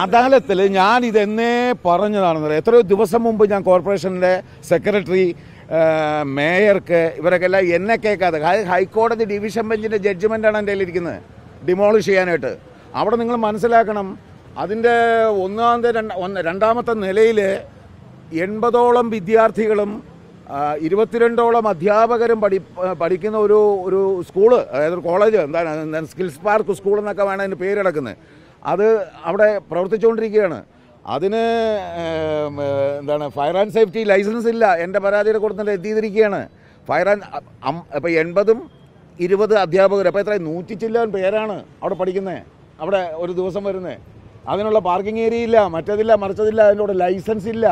അദാലത്തിൽ ഞാൻ ഇതെന്നേ പറഞ്ഞതാണെന്ന് എത്രയോ ദിവസം മുമ്പ് ഞാൻ കോർപ്പറേഷൻ്റെ സെക്രട്ടറി മേയർക്ക് ഇവരൊക്കെ എല്ലാം എന്നെ കേൾക്കാതെ ഹൈക്കോടതി ഡിവിഷൻ ബെഞ്ചിൻ്റെ ജഡ്ജ്മെൻ്റാണ് എൻ്റെ ഇരിക്കുന്നത് ഡിമോളിഷ് ചെയ്യാനായിട്ട് അവിടെ നിങ്ങൾ മനസ്സിലാക്കണം അതിൻ്റെ ഒന്നാമത്തെ രണ്ട് രണ്ടാമത്തെ നിലയിൽ എൺപതോളം വിദ്യാർത്ഥികളും ഇരുപത്തിരണ്ടോളം അധ്യാപകരും പഠി പഠിക്കുന്ന ഒരു ഒരു സ്കൂള് അതായത് ഒരു കോളേജ് എന്താണ് സ്കിൽസ് പാർക്ക് സ്കൂൾ എന്നൊക്കെ വേണം അതിന് പേര് അത് അവിടെ പ്രവർത്തിച്ചുകൊണ്ടിരിക്കുകയാണ് അതിന് എന്താണ് ഫയർ ആൻഡ് സേഫ്റ്റി ലൈസൻസ് ഇല്ല എൻ്റെ പരാതിയുടെ കൂട്ടത്തിൽ എത്തിയിരിക്കുകയാണ് ഫയർ ആൻഡ് ഇപ്പോൾ എൺപതും ഇരുപത് അധ്യാപകർ അപ്പോൾ എത്ര നൂറ്റി ചില്ലാൻ പേരാണ് അവിടെ പഠിക്കുന്നത് അവിടെ ഒരു ദിവസം വരുന്നത് അതിനുള്ള പാർക്കിംഗ് ഏരിയ ഇല്ല മറ്റതില്ല മറിച്ചതില്ല അതിൻ്റെ കൂടെ ലൈസൻസ് ഇല്ല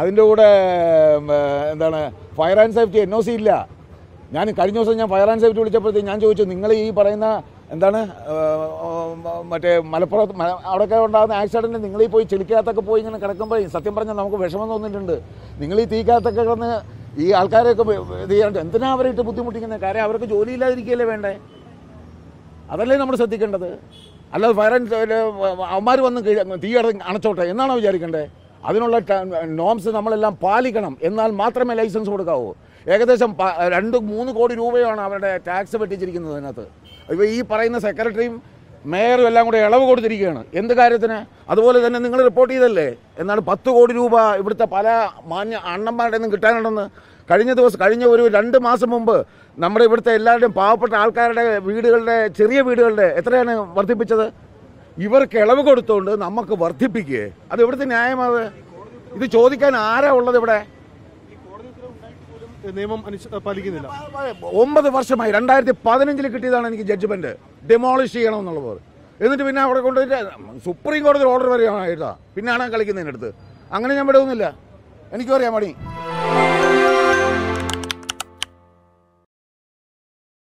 അതിൻ്റെ കൂടെ എന്താണ് fire and safety N O C ഇല്ല ഞാൻ കഴിഞ്ഞ ദിവസം ഞാൻ ഫയർ ആൻഡ് സേഫ്റ്റി വിളിച്ചപ്പോഴത്തേക്ക് ഞാൻ ചോദിച്ചു നിങ്ങൾ ഈ പറയുന്ന എന്താണ് മറ്റേ മലപ്പുറത്ത് അവിടെയൊക്കെ ഉണ്ടാകുന്ന ആക്സിഡൻറ്റ് നിങ്ങൾ ഈ പോയി ചെളിക്കകത്തൊക്കെ പോയി ഇങ്ങനെ കിടക്കുമ്പോൾ സത്യം പറഞ്ഞാൽ നമുക്ക് വിഷമം തോന്നിയിട്ടുണ്ട് നിങ്ങൾ ഈ തീക്കകത്തൊക്കെ കിടന്ന് ഈ ആൾക്കാരെയൊക്കെ ഇത് ചെയ്യാണ്ട് എന്തിനാ അവരായിട്ട് ബുദ്ധിമുട്ടിക്കുന്നത് കാര്യം അവർക്ക് ജോലിയില്ലാതിരിക്കുകയല്ലേ വേണ്ടേ അതല്ലേ നമ്മൾ ശ്രദ്ധിക്കേണ്ടത് അല്ലാതെ ഫയർ ആൻഡ് അവന്മാർ വന്ന് തീ അണച്ചോട്ടെ എന്നാണോ വിചാരിക്കേണ്ടത് അതിനുള്ള നോംസ് നമ്മളെല്ലാം പാലിക്കണം എന്നാൽ മാത്രമേ ലൈസൻസ് കൊടുക്കാവൂ ഏകദേശം രണ്ട് മൂന്ന് കോടി രൂപയാണ് അവരുടെ ടാക്സ് വെട്ടിച്ചിരിക്കുന്നത് അതിനകത്ത് ഇപ്പോൾ ഈ പറയുന്ന സെക്രട്ടറിയും മേയറും എല്ലാം കൂടെ ഇളവ് കൊടുത്തിരിക്കുകയാണ് എന്ത് കാര്യത്തിന് അതുപോലെ തന്നെ നിങ്ങൾ റിപ്പോർട്ട് ചെയ്തല്ലേ എന്നാൽ പത്ത് കോടി രൂപ ഇവിടുത്തെ പല മാന്യ അണ്ണന്മാരുടെ നിന്നും കിട്ടാനുണ്ടെന്ന് കഴിഞ്ഞ ദിവസം കഴിഞ്ഞ ഒരു രണ്ട് മാസം മുമ്പ് നമ്മുടെ ഇവിടുത്തെ എല്ലാവരുടെയും പാവപ്പെട്ട ആൾക്കാരുടെ വീടുകളുടെ ചെറിയ വീടുകളുടെ എത്രയാണ് വർദ്ധിപ്പിച്ചത് ഇവർക്ക് ഇളവ് കൊടുത്തുകൊണ്ട് നമുക്ക് വർദ്ധിപ്പിക്കുകയെ അത് എവിടുത്തെ ന്യായമത് ഇത് ചോദിക്കാൻ ആരാ ഉള്ളത് ഇവിടെ നിയമം പാലിക്കുന്നില്ല ഒമ്പത് വർഷമായി രണ്ടായിരത്തി പതിനഞ്ചിൽ കിട്ടിയതാണ് എനിക്ക് ജഡ്ജ്മെന്റ് ഡെമോളിഷ് എന്നുള്ളത് എന്നിട്ട് പിന്നെ അവിടെ കൊണ്ട് സുപ്രീം കോടതി ഓർഡർ വരെയാണ് എഴുതാ പിന്നാണ് കളിക്കുന്നതിൻ്റെ അടുത്ത് അങ്ങനെ ഞാൻ വിടുന്നില്ല എനിക്കും അറിയാം പണി